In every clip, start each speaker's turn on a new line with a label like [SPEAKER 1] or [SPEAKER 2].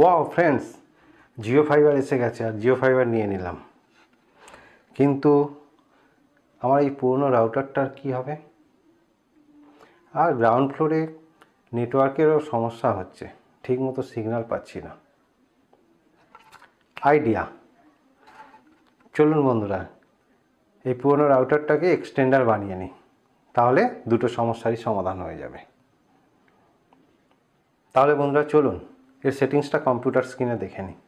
[SPEAKER 1] wow friends Jio fibre এসে গেছে আর Jio fibre নিয়ে নিলাম কিন্তু আমার এই পুরনো রাউটারটার কি হবে আর গ্রাউন্ড ফ্লোরে নেটওয়ার্কেরও সমস্যা হচ্ছে ঠিকমতো সিগন্যাল পাচ্ছি না আইডিয়া চলুন বন্ধুরা এই পুরনো রাউটারটাকে এক্সটেন্ডার বানিয়ে নিই তাহলে দুটো সমস্যারই সমাধান হয়ে যাবে তাহলে বন্ধুরা চলুন এর সেটিংসটা কম্পিউটার স্ক্রিনে দেখে নিই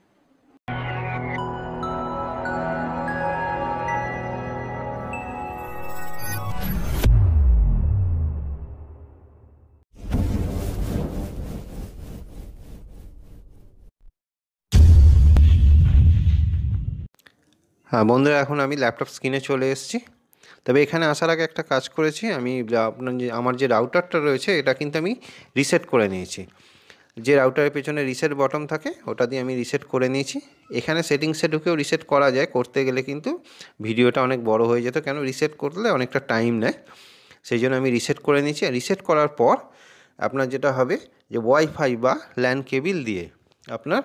[SPEAKER 1] হ্যাঁ বন্ধুরা এখন আমি ল্যাপটপ স্ক্রিনে চলে এসেছি তবে এখানে আসার আগে একটা কাজ করেছি আমি আপনার যে আমার যে রাউটারটা রয়েছে এটা কিন্তু আমি রিসেট করে নিয়েছি যে রাউটারের পেছনে রিসেট বটম থাকে ওটা দিয়ে আমি রিসেট করে নিয়েছি এখানে সেটিংসে ঢুকেও রিসেট করা যায় করতে গেলে কিন্তু ভিডিওটা অনেক বড় হয়ে যেত কেন রিসেট করলে অনেকটা টাইম নেয় সেই জন্য আমি রিসেট করে নিয়েছি রিসেট করার পর আপনার যেটা হবে যে ওয়াইফাই বা ল্যান্ড কেবিল দিয়ে আপনার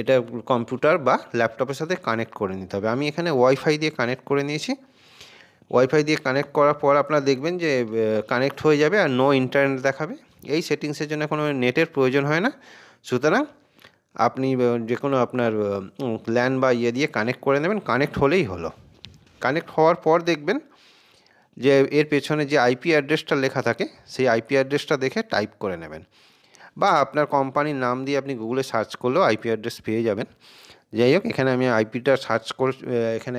[SPEAKER 1] এটা কম্পিউটার বা ল্যাপটপের সাথে কানেক্ট করে নিতে হবে আমি এখানে ওয়াইফাই দিয়ে কানেক্ট করে নিয়েছি ওয়াইফাই দিয়ে কানেক্ট করার পর আপনারা দেখবেন যে কানেক্ট হয়ে যাবে আর নো ইন্টারনেট দেখাবে এই সেটিংসের জন্য কোনো নেটের প্রয়োজন হয় না সুতরাং আপনি যে কোনো আপনার ল্যান বা ইয়ে দিয়ে কানেক্ট করে নেবেন কানেক্ট হলেই হলো কানেক্ট হওয়ার পর দেখবেন যে এর পেছনে যে আইপি অ্যাড্রেসটা লেখা থাকে সেই আইপি অ্যাড্রেসটা দেখে টাইপ করে নেবেন বা আপনার কোম্পানির নাম দিয়ে আপনি গুগলে সার্চ করলেও আইপি অ্যাড্রেস পেয়ে যাবেন যাই হোক এখানে আমি আইপিটা সার্চ কর এখানে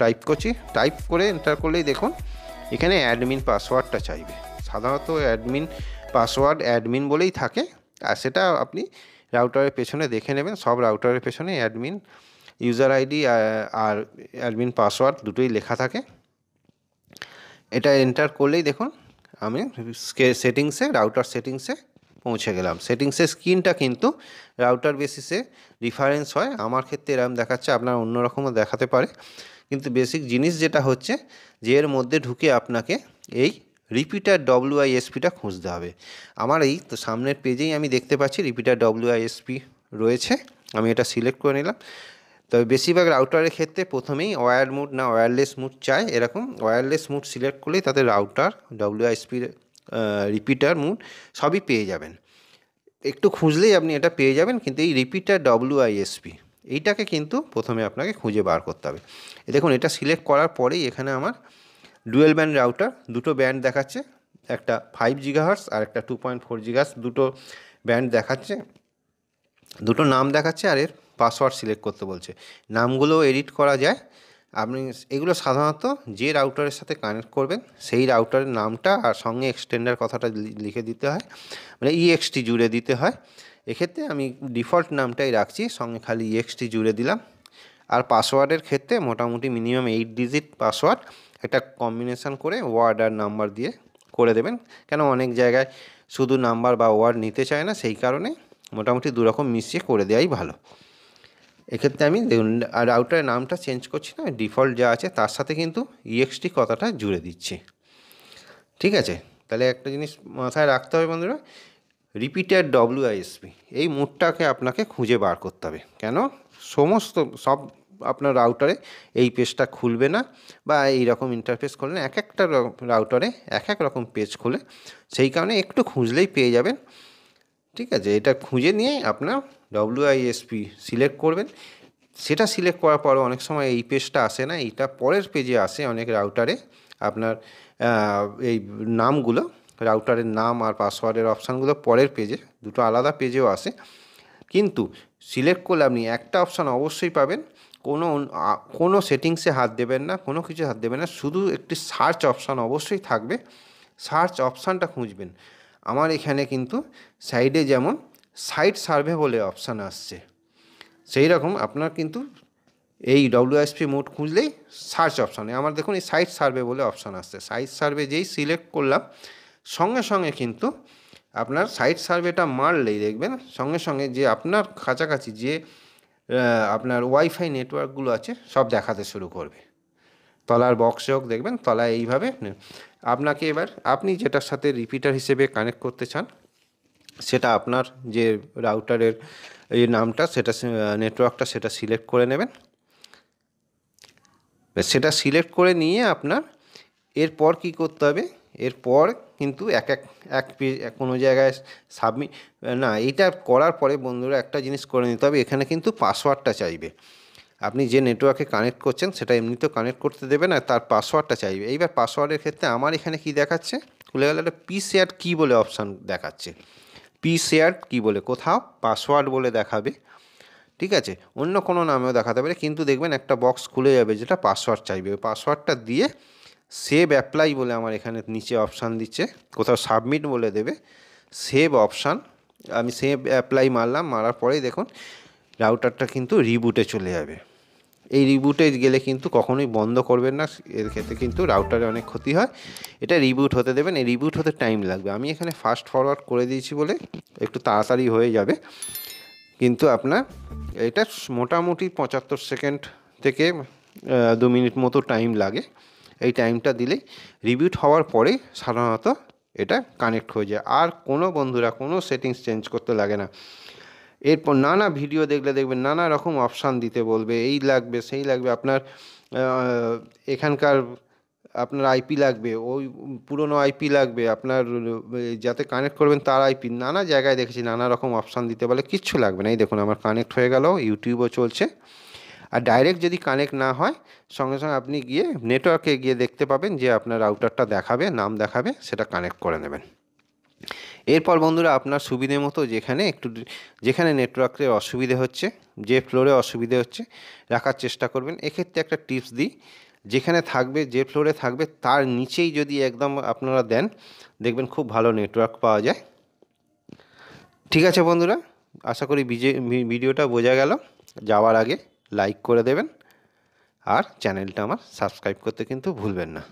[SPEAKER 1] টাইপ করছি টাইপ করে এন্টার করলেই দেখুন এখানে অ্যাডমিন পাসওয়ার্ডটা চাইবে সাধারণত অ্যাডমিন পাসওয়ার্ড অ্যাডমিন বলেই থাকে আর সেটা আপনি রাউটারের পেছনে দেখে নেবেন সব রাউটারের পেছনে অ্যাডমিন ইউজার আইডি আর অ্যাডমিন পাসওয়ার্ড দুটোই লেখা থাকে এটা এন্টার করলেই দেখুন আমি সেটিংসে রাউটার সেটিংসে পৌঁছে গেলাম সেটিংসের স্ক্রিনটা কিন্তু রাউটার বেসিসে রিফারেন্স হয় আমার ক্ষেত্রে এরম দেখাচ্ছে আপনার অন্যরকমও দেখাতে পারে কিন্তু বেসিক জিনিস যেটা হচ্ছে যে এর মধ্যে ঢুকে আপনাকে এই রিপিটার ডব্লিউআইএসপিটা খুঁজতে হবে আমার এই তো সামনের পেজেই আমি দেখতে পাচ্ছি রিপিটার ডব্লিউআইএসপি রয়েছে আমি এটা সিলেক্ট করে নিলাম তবে বেশিরভাগ রাউটারের ক্ষেত্রে প্রথমেই ওয়ার মুড না ওয়্যারলেস মুড চায় এরকম ওয়্যারলেস মুড সিলেক্ট করলেই তাদের রাউটার পি রিপিটার মুড সবই পেয়ে যাবেন একটু খুঁজলেই আপনি এটা পেয়ে যাবেন কিন্তু এই রিপিটার ডব্লিউআইএসপি এইটাকে কিন্তু প্রথমে আপনাকে খুঁজে বার করতে হবে দেখুন এটা সিলেক্ট করার পরেই এখানে আমার ডুয়েল ব্যান্ড রাউটার দুটো ব্যান্ড দেখাচ্ছে একটা ফাইভ জিগাহার্স আর একটা টু পয়েন্ট ফোর জিগাহার্স দুটো ব্যান্ড দেখাচ্ছে দুটো নাম দেখাচ্ছে আর এর পাসওয়ার্ড সিলেক্ট করতে বলছে নামগুলো এডিট করা যায় আপনি এগুলো সাধারণত যে রাউটারের সাথে কানেক্ট করবেন সেই রাউটারের নামটা আর সঙ্গে এক্সটেন্ডার কথাটা লিখে দিতে হয় মানে ইএক্সটি জুড়ে দিতে হয় এক্ষেত্রে আমি ডিফল্ট নামটাই রাখছি সঙ্গে খালি ইএক্সটি জুড়ে দিলাম আর পাসওয়ার্ডের ক্ষেত্রে মোটামুটি মিনিমাম এইট ডিজিট পাসওয়ার্ড একটা কম্বিনেশান করে ওয়ার্ড আর নাম্বার দিয়ে করে দেবেন কেন অনেক জায়গায় শুধু নাম্বার বা ওয়ার্ড নিতে চায় না সেই কারণে মোটামুটি দুরকম মিশিয়ে করে দেওয়াই ভালো এক্ষেত্রে আমি আর আউটারের নামটা চেঞ্জ করছি না ডিফল্ট যা আছে তার সাথে কিন্তু ইএক্সটি কথাটা জুড়ে দিচ্ছি ঠিক আছে তাহলে একটা জিনিস মাথায় রাখতে হবে বন্ধুরা রিপিটেড ডব্লিউআইএসপি এই মুডটাকে আপনাকে খুঁজে বার করতে হবে কেন সমস্ত সব আপনার রাউটারে এই পেজটা খুলবে না বা এই রকম ইন্টারফেস খুললে এক একটা রাউটারে এক এক রকম পেজ খুলে সেই কারণে একটু খুঁজলেই পেয়ে যাবেন ঠিক আছে এটা খুঁজে নিয়ে আপনার ডব্লিউআইএসপি সিলেক্ট করবেন সেটা সিলেক্ট করার পর অনেক সময় এই পেজটা আসে না এইটা পরের পেজে আসে অনেক রাউটারে আপনার এই নামগুলো রাউটারের নাম আর পাসওয়ার্ডের অপশানগুলো পরের পেজে দুটো আলাদা পেজেও আসে কিন্তু সিলেক্ট করলে আপনি একটা অপশান অবশ্যই পাবেন কোনো কোনো সেটিংসে হাত দেবেন না কোনো কিছু হাত দেবেন না শুধু একটি সার্চ অপশান অবশ্যই থাকবে সার্চ অপশানটা খুঁজবেন আমার এখানে কিন্তু সাইডে যেমন সাইট সার্ভে বলে অপশান আসছে সেই রকম আপনার কিন্তু এই ডব্লিউএসপি মোড খুঁজলেই সার্চ অপশানে আমার দেখুন এই সাইট সার্ভে বলে অপশান আসছে সাইট সার্ভে যেই সিলেক্ট করলাম সঙ্গে সঙ্গে কিন্তু আপনার সাইট সার্ভেটা মারলেই দেখবেন সঙ্গে সঙ্গে যে আপনার কাছাকাছি যে আপনার ওয়াইফাই নেটওয়ার্কগুলো আছে সব দেখাতে শুরু করবে তলার বক্স যোগ দেখবেন তলায় এইভাবে আপনাকে এবার আপনি যেটার সাথে রিপিটার হিসেবে কানেক্ট করতে চান সেটা আপনার যে রাউটারের এই নামটা সেটা নেটওয়ার্কটা সেটা সিলেক্ট করে নেবেন সেটা সিলেক্ট করে নিয়ে আপনার এরপর কি করতে হবে এরপর কিন্তু এক এক এক পেজ কোনো জায়গায় সাবমিট না এটা করার পরে বন্ধুরা একটা জিনিস করে নিতে হবে এখানে কিন্তু পাসওয়ার্ডটা চাইবে আপনি যে নেটওয়ার্কে কানেক্ট করছেন সেটা এমনিতেও কানেক্ট করতে দেবে না তার পাসওয়ার্ডটা চাইবে এইবার পাসওয়ার্ডের ক্ষেত্রে আমার এখানে কি দেখাচ্ছে খুলে গেলে একটা পি শেয়ার কী বলে অপশান দেখাচ্ছে পি শেয়ার কী বলে কোথাও পাসওয়ার্ড বলে দেখাবে ঠিক আছে অন্য কোনো নামেও দেখাতে পারে কিন্তু দেখবেন একটা বক্স খুলে যাবে যেটা পাসওয়ার্ড চাইবে পাসওয়ার্ডটা দিয়ে সেভ অ্যাপ্লাই বলে আমার এখানে নিচে অপশান দিচ্ছে কোথাও সাবমিট বলে দেবে সেভ অপশান আমি সেভ অ্যাপ্লাই মারলাম মারার পরেই দেখুন রাউটারটা কিন্তু রিবুটে চলে যাবে এই রিবুটে গেলে কিন্তু কখনোই বন্ধ করবেন না এর ক্ষেত্রে কিন্তু রাউটারে অনেক ক্ষতি হয় এটা রিবুট হতে দেবেন এই রিবুট হতে টাইম লাগবে আমি এখানে ফাস্ট ফরওয়ার্ড করে দিয়েছি বলে একটু তাড়াতাড়ি হয়ে যাবে কিন্তু আপনার এটা মোটামুটি পঁচাত্তর সেকেন্ড থেকে দু মিনিট মতো টাইম লাগে এই টাইমটা দিলে রিবিট হওয়ার পরে সাধারণত এটা কানেক্ট হয়ে যায় আর কোনো বন্ধুরা কোনো সেটিংস চেঞ্জ করতে লাগে না এরপর নানা ভিডিও দেখলে দেখবেন নানা রকম অপশান দিতে বলবে এই লাগবে সেই লাগবে আপনার এখানকার আপনার আইপি লাগবে ওই পুরনো আইপি লাগবে আপনার যাতে কানেক্ট করবেন তার আইপি নানা জায়গায় দেখেছি নানা রকম অপশান দিতে বলে কিচ্ছু লাগবে না এই দেখুন আমার কানেক্ট হয়ে গেল ইউটিউবও চলছে আর ডাইরেক্ট যদি কানেক্ট না হয় সঙ্গে সঙ্গে আপনি গিয়ে নেটওয়ার্কে গিয়ে দেখতে পাবেন যে আপনার রাউটারটা দেখাবে নাম দেখাবে সেটা কানেক্ট করে নেবেন এরপর বন্ধুরা আপনার সুবিধে মতো যেখানে একটু যেখানে নেটওয়ার্কের অসুবিধে হচ্ছে যে ফ্লোরে অসুবিধে হচ্ছে রাখার চেষ্টা করবেন এক্ষেত্রে একটা টিপস দিই যেখানে থাকবে যে ফ্লোরে থাকবে তার নিচেই যদি একদম আপনারা দেন দেখবেন খুব ভালো নেটওয়ার্ক পাওয়া যায় ঠিক আছে বন্ধুরা আশা করি ভিডিওটা বোঝা গেল যাওয়ার আগে লাইক করে দেবেন আর চ্যানেলটা আমার সাবস্ক্রাইব করতে কিন্তু ভুলবেন না